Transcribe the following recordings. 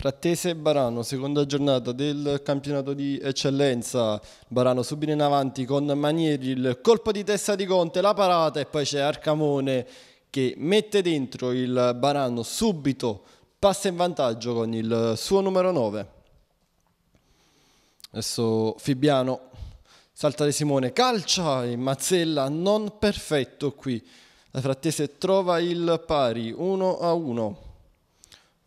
Frattese e Barano, seconda giornata del campionato di eccellenza. Barano subito in avanti con Manieri, il colpo di testa di Conte, la parata e poi c'è Arcamone che mette dentro il Barano subito, passa in vantaggio con il suo numero 9. Adesso Fibiano salta di Simone, calcia e Mazzella non perfetto qui. La Frattese trova il pari 1 a 1.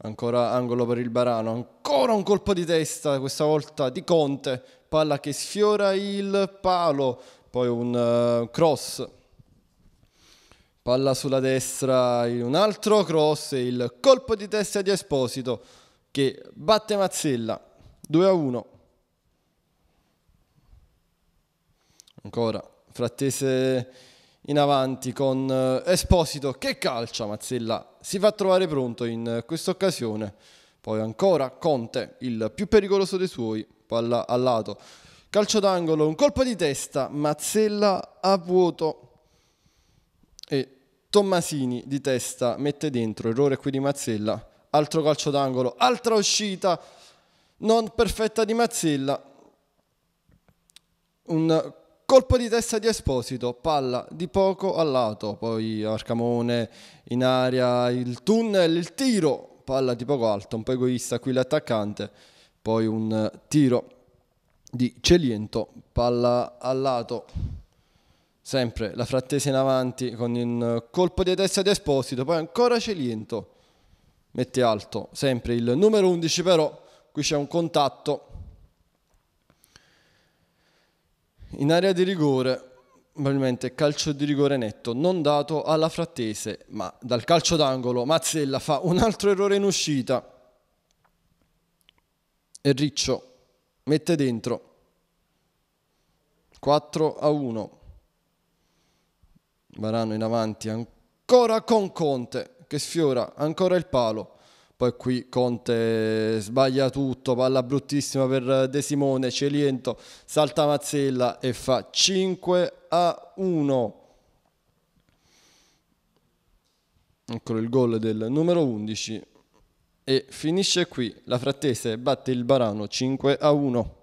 Ancora angolo per il Barano, ancora un colpo di testa, questa volta di Conte, palla che sfiora il palo, poi un uh, cross, palla sulla destra, un altro cross e il colpo di testa di Esposito che batte Mazzella, 2 a 1. Ancora, Frattese in avanti con eh, Esposito che calcia Mazzella si fa trovare pronto in eh, questa occasione poi ancora Conte il più pericoloso dei suoi palla al lato calcio d'angolo un colpo di testa Mazzella a vuoto e Tommasini di testa mette dentro errore qui di Mazzella altro calcio d'angolo altra uscita non perfetta di Mazzella un Colpo di testa di Esposito, palla di poco a lato, poi Arcamone in aria, il tunnel, il tiro, palla di poco alto, un po' egoista qui l'attaccante, poi un tiro di Celiento, palla a lato, sempre la frattesa in avanti con un colpo di testa di Esposito, poi ancora Celiento, mette alto, sempre il numero 11 però, qui c'è un contatto In area di rigore, probabilmente calcio di rigore netto, non dato alla frattese, ma dal calcio d'angolo Mazzella fa un altro errore in uscita. E Riccio mette dentro 4 a 1. Varano in avanti ancora con Conte che sfiora ancora il palo. Poi qui Conte sbaglia tutto, palla bruttissima per De Simone, Celiento salta Mazzella e fa 5 a 1. Eccolo il gol del numero 11 e finisce qui. La Frattese batte il Barano 5 a 1.